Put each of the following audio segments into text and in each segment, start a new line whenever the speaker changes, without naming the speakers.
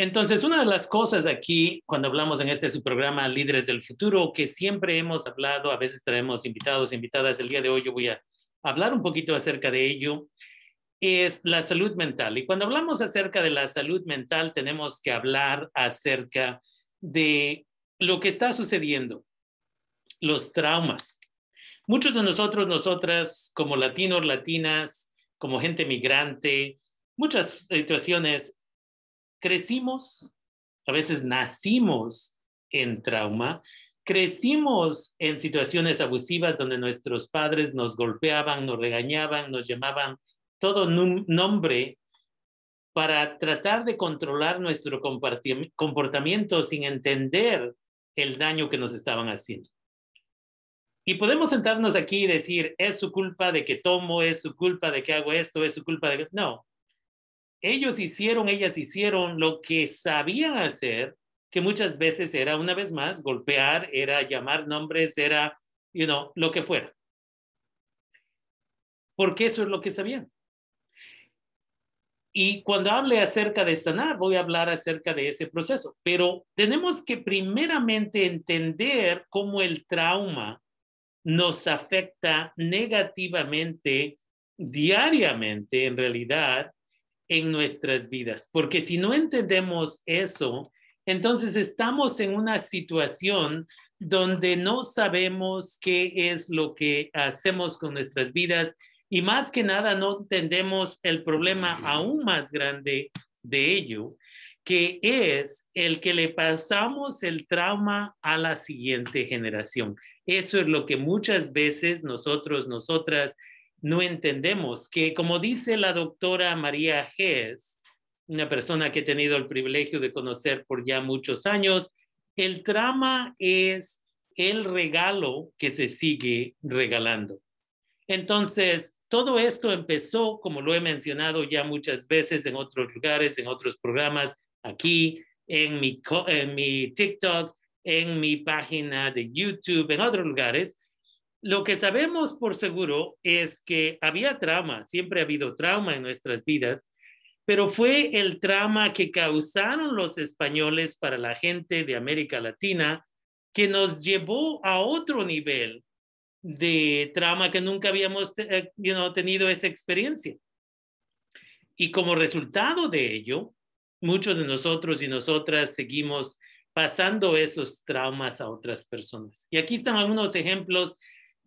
Entonces, una de las cosas aquí, cuando hablamos en este su programa Líderes del Futuro, que siempre hemos hablado, a veces traemos invitados, invitadas, el día de hoy yo voy a hablar un poquito acerca de ello, es la salud mental. Y cuando hablamos acerca de la salud mental, tenemos que hablar acerca de lo que está sucediendo, los traumas. Muchos de nosotros, nosotras, como latinos, latinas, como gente migrante, muchas situaciones crecimos, a veces nacimos en trauma, crecimos en situaciones abusivas donde nuestros padres nos golpeaban, nos regañaban, nos llamaban todo nombre para tratar de controlar nuestro comportamiento sin entender el daño que nos estaban haciendo. Y podemos sentarnos aquí y decir, es su culpa de que tomo, es su culpa de que hago esto, es su culpa de que... No, ellos hicieron, ellas hicieron lo que sabían hacer, que muchas veces era, una vez más, golpear, era llamar nombres, era, you know, lo que fuera. Porque eso es lo que sabían. Y cuando hable acerca de sanar, voy a hablar acerca de ese proceso. Pero tenemos que primeramente entender cómo el trauma nos afecta negativamente, diariamente, en realidad, en nuestras vidas, porque si no entendemos eso, entonces estamos en una situación donde no sabemos qué es lo que hacemos con nuestras vidas y más que nada no entendemos el problema aún más grande de ello, que es el que le pasamos el trauma a la siguiente generación. Eso es lo que muchas veces nosotros, nosotras no entendemos que, como dice la doctora María Gess, una persona que he tenido el privilegio de conocer por ya muchos años, el trama es el regalo que se sigue regalando. Entonces, todo esto empezó, como lo he mencionado ya muchas veces en otros lugares, en otros programas, aquí, en mi, en mi TikTok, en mi página de YouTube, en otros lugares, lo que sabemos por seguro es que había trauma, siempre ha habido trauma en nuestras vidas, pero fue el trauma que causaron los españoles para la gente de América Latina que nos llevó a otro nivel de trauma que nunca habíamos eh, tenido esa experiencia. Y como resultado de ello, muchos de nosotros y nosotras seguimos pasando esos traumas a otras personas. Y aquí están algunos ejemplos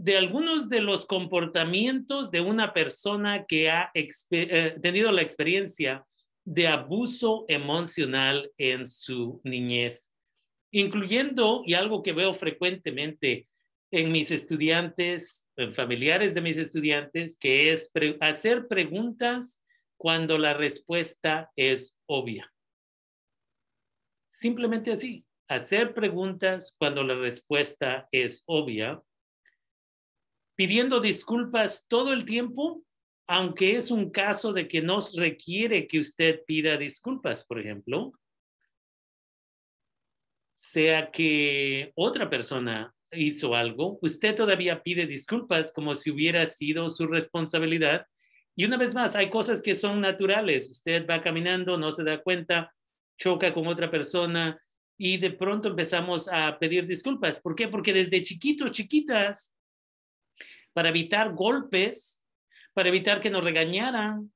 de algunos de los comportamientos de una persona que ha eh, tenido la experiencia de abuso emocional en su niñez, incluyendo, y algo que veo frecuentemente en mis estudiantes, en familiares de mis estudiantes, que es hacer preguntas cuando la respuesta es obvia. Simplemente así, hacer preguntas cuando la respuesta es obvia pidiendo disculpas todo el tiempo, aunque es un caso de que no requiere que usted pida disculpas, por ejemplo, sea que otra persona hizo algo, usted todavía pide disculpas como si hubiera sido su responsabilidad. Y una vez más, hay cosas que son naturales. Usted va caminando, no se da cuenta, choca con otra persona y de pronto empezamos a pedir disculpas. ¿Por qué? Porque desde chiquitos, chiquitas, para evitar golpes, para evitar que nos regañaran.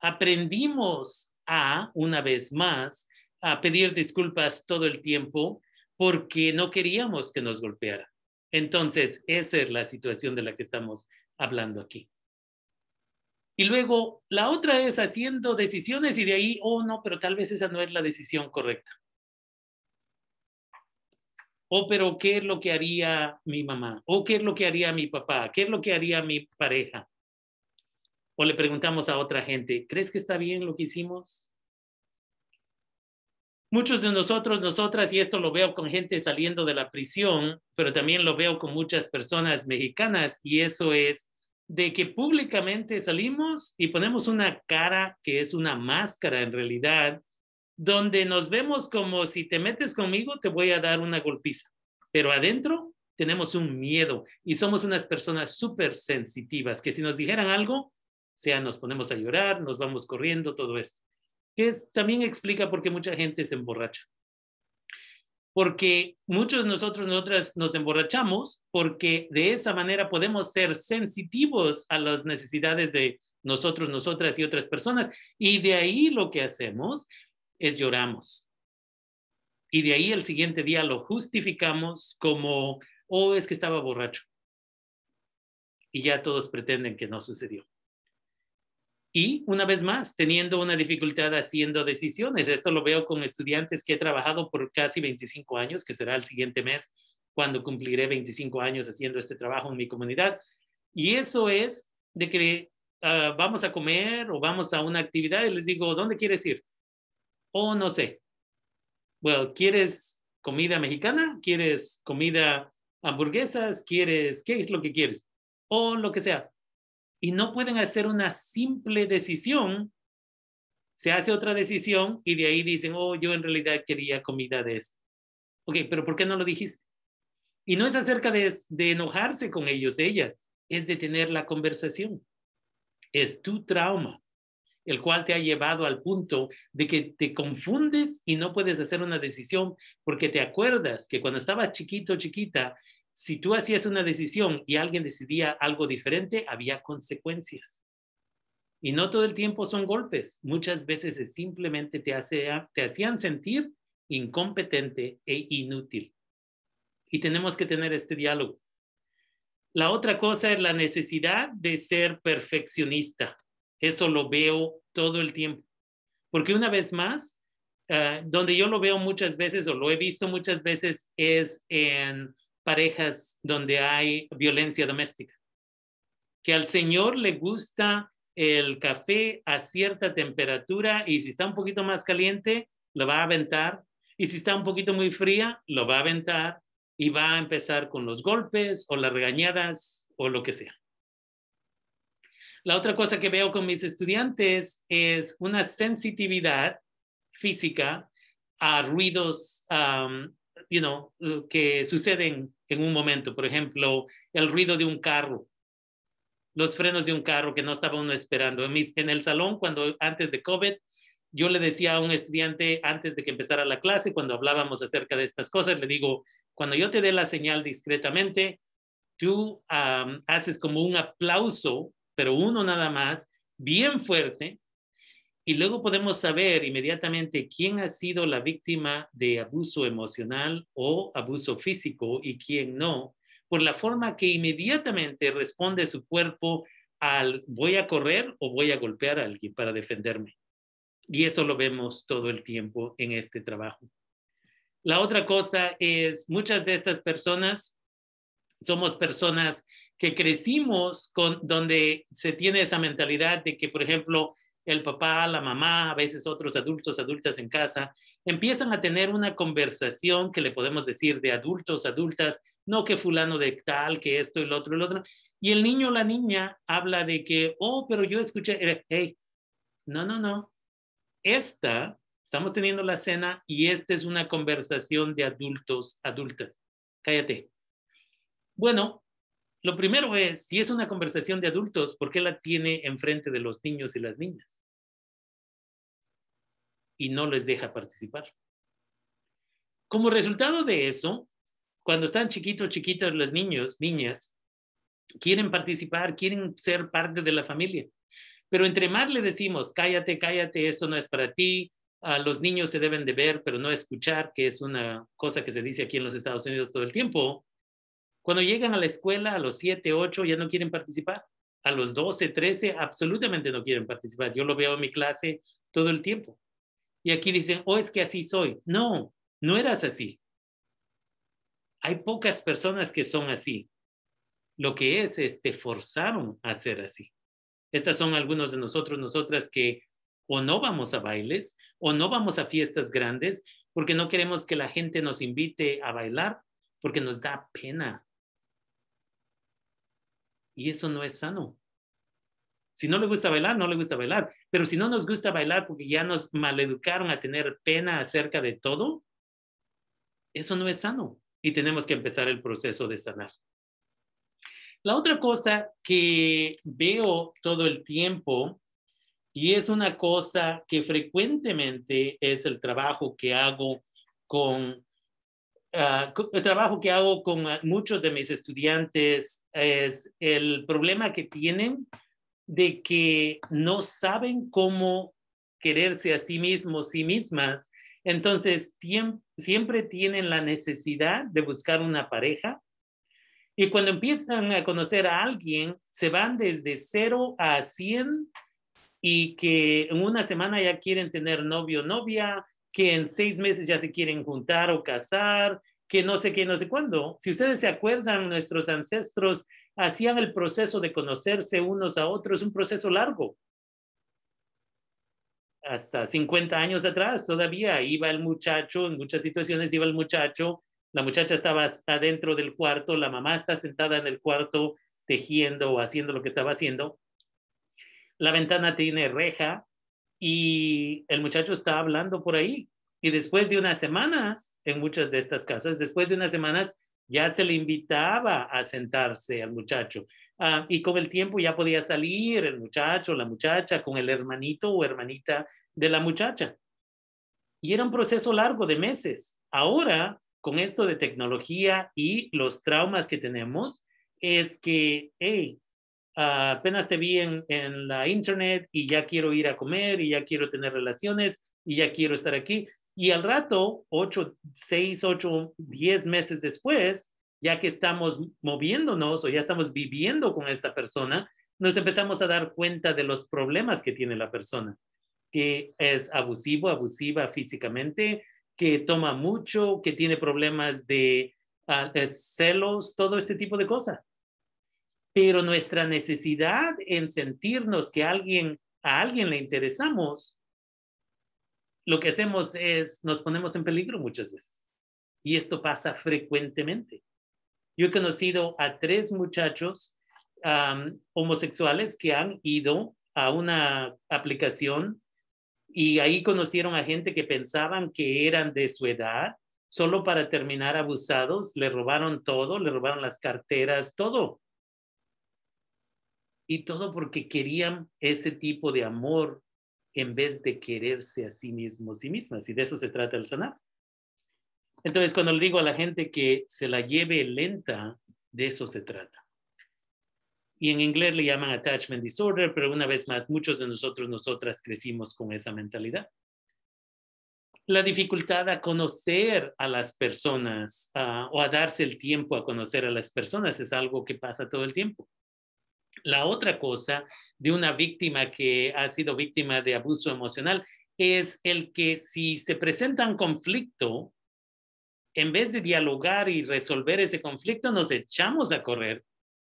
Aprendimos a, una vez más, a pedir disculpas todo el tiempo porque no queríamos que nos golpearan. Entonces, esa es la situación de la que estamos hablando aquí. Y luego, la otra es haciendo decisiones y de ahí, oh no, pero tal vez esa no es la decisión correcta o oh, pero ¿qué es lo que haría mi mamá? ¿O oh, qué es lo que haría mi papá? ¿Qué es lo que haría mi pareja? O le preguntamos a otra gente, ¿crees que está bien lo que hicimos? Muchos de nosotros, nosotras, y esto lo veo con gente saliendo de la prisión, pero también lo veo con muchas personas mexicanas, y eso es de que públicamente salimos y ponemos una cara que es una máscara en realidad donde nos vemos como si te metes conmigo, te voy a dar una golpiza. Pero adentro tenemos un miedo y somos unas personas súper sensitivas, que si nos dijeran algo, sea nos ponemos a llorar, nos vamos corriendo, todo esto. Que también explica por qué mucha gente se emborracha. Porque muchos de nosotros, nosotras nos emborrachamos porque de esa manera podemos ser sensitivos a las necesidades de nosotros, nosotras y otras personas. Y de ahí lo que hacemos es lloramos. Y de ahí el siguiente día lo justificamos como, oh, es que estaba borracho. Y ya todos pretenden que no sucedió. Y una vez más, teniendo una dificultad haciendo decisiones. Esto lo veo con estudiantes que he trabajado por casi 25 años, que será el siguiente mes cuando cumpliré 25 años haciendo este trabajo en mi comunidad. Y eso es de que ah, vamos a comer o vamos a una actividad y les digo, ¿dónde quieres ir? o no sé. Bueno, ¿quieres comida mexicana? ¿Quieres comida hamburguesas? ¿Quieres qué es lo que quieres? O lo que sea. Y no pueden hacer una simple decisión. Se hace otra decisión y de ahí dicen, oh, yo en realidad quería comida de esto. Ok, pero ¿por qué no lo dijiste? Y no es acerca de, de enojarse con ellos, ellas, es de tener la conversación. Es tu trauma el cual te ha llevado al punto de que te confundes y no puedes hacer una decisión porque te acuerdas que cuando estabas chiquito, chiquita, si tú hacías una decisión y alguien decidía algo diferente, había consecuencias. Y no todo el tiempo son golpes, muchas veces simplemente te, hace, te hacían sentir incompetente e inútil. Y tenemos que tener este diálogo. La otra cosa es la necesidad de ser perfeccionista. Eso lo veo todo el tiempo. Porque una vez más, eh, donde yo lo veo muchas veces o lo he visto muchas veces es en parejas donde hay violencia doméstica. Que al Señor le gusta el café a cierta temperatura y si está un poquito más caliente, lo va a aventar. Y si está un poquito muy fría, lo va a aventar y va a empezar con los golpes o las regañadas o lo que sea. La otra cosa que veo con mis estudiantes es una sensitividad física a ruidos, um, you know, que suceden en un momento. Por ejemplo, el ruido de un carro, los frenos de un carro que no estaba uno esperando. En, el salón, cuando antes de COVID, yo le decía a un estudiante antes de que empezara la clase, cuando hablábamos acerca de estas cosas, le digo, cuando yo te dé la señal discretamente, tú um, haces como un aplauso pero uno nada más, bien fuerte, y luego podemos saber inmediatamente quién ha sido la víctima de abuso emocional o abuso físico y quién no, por la forma que inmediatamente responde su cuerpo al voy a correr o voy a golpear a alguien para defenderme. Y eso lo vemos todo el tiempo en este trabajo. La otra cosa es, muchas de estas personas somos personas que crecimos con donde se tiene esa mentalidad de que, por ejemplo, el papá, la mamá, a veces otros adultos, adultas en casa, empiezan a tener una conversación que le podemos decir de adultos, adultas, no que fulano de tal, que esto, el otro, el otro. Y el niño o la niña habla de que, oh, pero yo escuché, eh, hey, no, no, no. Esta, estamos teniendo la cena y esta es una conversación de adultos, adultas. Cállate. Bueno, lo primero es, si es una conversación de adultos, ¿por qué la tiene enfrente de los niños y las niñas? Y no les deja participar. Como resultado de eso, cuando están chiquitos, chiquitas los niños, niñas, quieren participar, quieren ser parte de la familia. Pero entre más le decimos, cállate, cállate, esto no es para ti, a ah, los niños se deben de ver, pero no escuchar, que es una cosa que se dice aquí en los Estados Unidos todo el tiempo, cuando llegan a la escuela a los 7, 8, ya no quieren participar. A los 12, 13, absolutamente no quieren participar. Yo lo veo en mi clase todo el tiempo. Y aquí dicen, oh, es que así soy. No, no eras así. Hay pocas personas que son así. Lo que es, es te forzaron a ser así. Estas son algunos de nosotros, nosotras que o no vamos a bailes o no vamos a fiestas grandes porque no queremos que la gente nos invite a bailar porque nos da pena y eso no es sano. Si no le gusta bailar, no le gusta bailar. Pero si no nos gusta bailar porque ya nos maleducaron a tener pena acerca de todo, eso no es sano. Y tenemos que empezar el proceso de sanar. La otra cosa que veo todo el tiempo, y es una cosa que frecuentemente es el trabajo que hago con Ah, el trabajo que hago con ah, muchos de mis estudiantes es el problema que tienen de que no saben cómo quererse a sí mismos, sí mismas. Entonces, siempre tienen la necesidad de buscar una pareja. Y cuando empiezan a conocer a alguien, se van desde 0 a 100 y que en una semana ya quieren tener novio, novia, que en seis meses ya se quieren juntar o casar, que no sé qué, no sé cuándo. Si ustedes se acuerdan, nuestros ancestros hacían el proceso de conocerse unos a otros, un proceso largo. Hasta 50 años atrás todavía iba el muchacho, en muchas situaciones iba el muchacho, la muchacha estaba adentro dentro del cuarto, la mamá está sentada en el cuarto tejiendo o haciendo lo que estaba haciendo. La ventana tiene reja, y el muchacho estaba hablando por ahí. Y después de unas semanas, en muchas de estas casas, después de unas semanas ya se le invitaba a sentarse al muchacho. Ah, y con el tiempo ya podía salir el muchacho, la muchacha, con el hermanito o hermanita de la muchacha. Y era un proceso largo de meses. Ahora, con esto de tecnología y los traumas que tenemos, es que, hey, Ah, apenas te vi en, la internet y ya quiero ir a comer y ya quiero tener relaciones y ya quiero estar aquí. Y al rato, ocho seis ocho diez meses después, ya que estamos moviéndonos o ya estamos viviendo con esta persona, nos empezamos a dar cuenta de los problemas que tiene la persona, que es abusivo, abusiva físicamente, que toma mucho, que tiene problemas de ah, celos, todo este tipo de cosas pero nuestra necesidad en sentirnos que alguien, a alguien le interesamos, lo que hacemos es nos ponemos en peligro muchas veces. Y esto pasa frecuentemente. Yo he conocido a tres muchachos homosexuales que han ido a una aplicación y ahí conocieron a gente que pensaban que eran de su edad, solo para terminar abusados, le robaron todo, le robaron las carteras, todo. Y todo porque querían ese tipo de amor en vez de quererse a sí mismos y mismas. Y de eso se trata el sanar. Entonces, cuando le digo a la gente que se la lleve lenta, de eso se trata. Y en inglés le llaman attachment disorder, pero una vez más, muchos de nosotros, nosotras crecimos con esa mentalidad. La dificultad a conocer a las personas ah, o a darse el tiempo a conocer a las personas es algo que pasa todo el tiempo. La otra cosa de una víctima que ha sido víctima de abuso emocional es el que si se presenta un conflicto, en vez de dialogar y resolver ese conflicto, nos echamos a correr.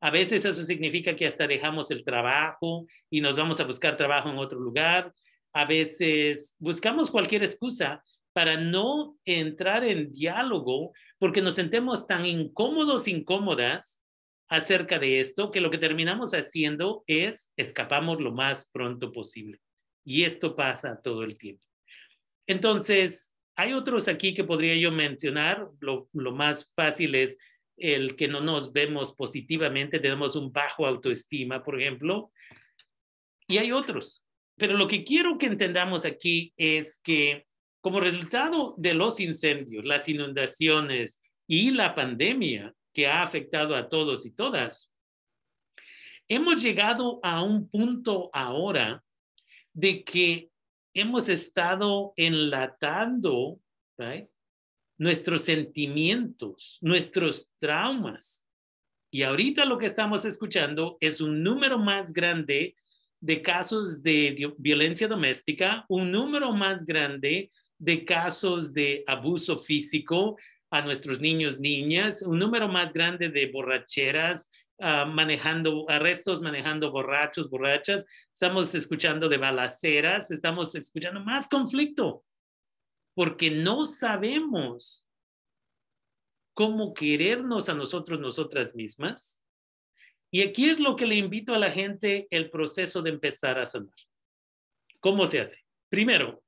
A veces eso significa que hasta dejamos el trabajo y nos vamos a buscar trabajo en otro lugar. A veces buscamos cualquier excusa para no entrar en diálogo porque nos sentemos tan incómodos, incómodas, acerca de esto, que lo que terminamos haciendo es escapamos lo más pronto posible. Y esto pasa todo el tiempo. Entonces, hay otros aquí que podría yo mencionar. Lo, más fácil es el que no nos vemos positivamente, tenemos un bajo autoestima, por ejemplo. Y hay otros. Pero lo que quiero que entendamos aquí es que como resultado de los incendios, las inundaciones y la pandemia, que ha afectado a todos y todas. Hemos llegado a un punto ahora de que hemos estado enlatando nuestros sentimientos, nuestros traumas. Y ahorita lo que estamos escuchando es un número más grande de casos de violencia doméstica, un número más grande de casos de abuso físico, a nuestros niños, niñas, un número más grande de borracheras, ah, manejando arrestos, manejando borrachos, borrachas, estamos escuchando de balaceras, estamos escuchando más conflicto, porque no sabemos cómo querernos a nosotros, nosotras mismas. Y aquí es lo que le invito a la gente, el proceso de empezar a sanar. ¿Cómo se hace? Primero,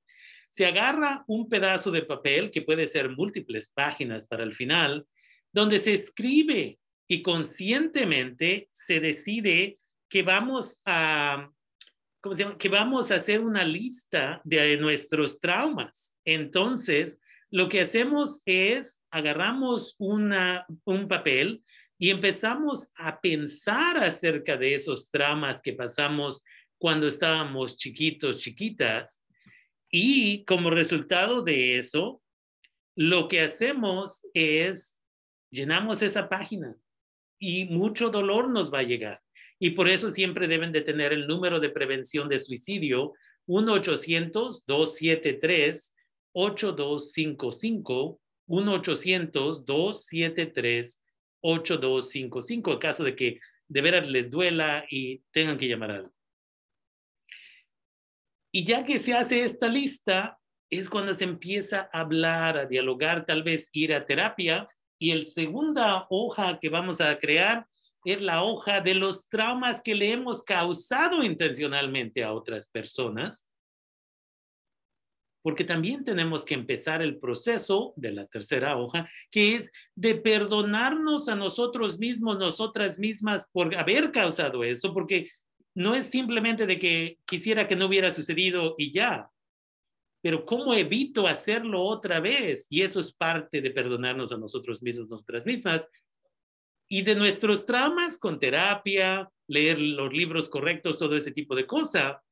se agarra un pedazo de papel, que puede ser múltiples páginas para el final, donde se escribe y conscientemente se decide que vamos a, Que vamos a hacer una lista de nuestros traumas. Entonces, lo que hacemos es agarramos una, un papel y empezamos a pensar acerca de esos traumas que pasamos cuando estábamos chiquitos, chiquitas, y como resultado de eso, lo que hacemos es llenamos esa página y mucho dolor nos va a llegar. Y por eso siempre deben de tener el número de prevención de suicidio 1-800-273-8255, 1-800-273-8255, en caso de que de veras les duela y tengan que llamar a alguien. Y ya que se hace esta lista, es cuando se empieza a hablar, a dialogar, tal vez ir a terapia. Y el segunda hoja que vamos a crear es la hoja de los traumas que le hemos causado intencionalmente a otras personas. Porque también tenemos que empezar el proceso de la tercera hoja, que es de perdonarnos a nosotros mismos, nosotras mismas, por haber causado eso, porque no es simplemente de que quisiera que no hubiera sucedido y ya, pero ¿cómo evito hacerlo otra vez? Y eso es parte de perdonarnos a nosotros mismos, nosotras mismas, y de nuestros traumas con terapia, leer los libros correctos, todo ese tipo de cosa.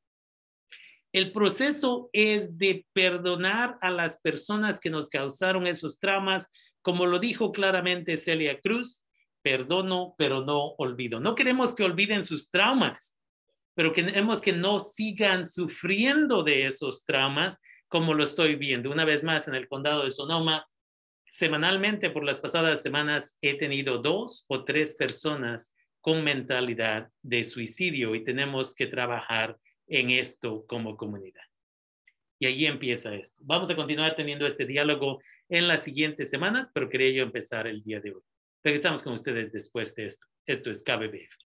El proceso es de perdonar a las personas que nos causaron esos traumas, como lo dijo claramente Celia Cruz, perdono, pero no olvido. No queremos que olviden sus traumas, pero queremos que no sigan sufriendo de esos traumas como lo estoy viendo. Una vez más, en el condado de Sonoma, semanalmente por las pasadas semanas he tenido dos o tres personas con mentalidad de suicidio y tenemos que trabajar en esto como comunidad. Y allí empieza esto. Vamos a continuar teniendo este diálogo en las siguientes semanas, pero quería yo empezar el día de hoy. Regresamos con ustedes después de esto. Esto es KBBF.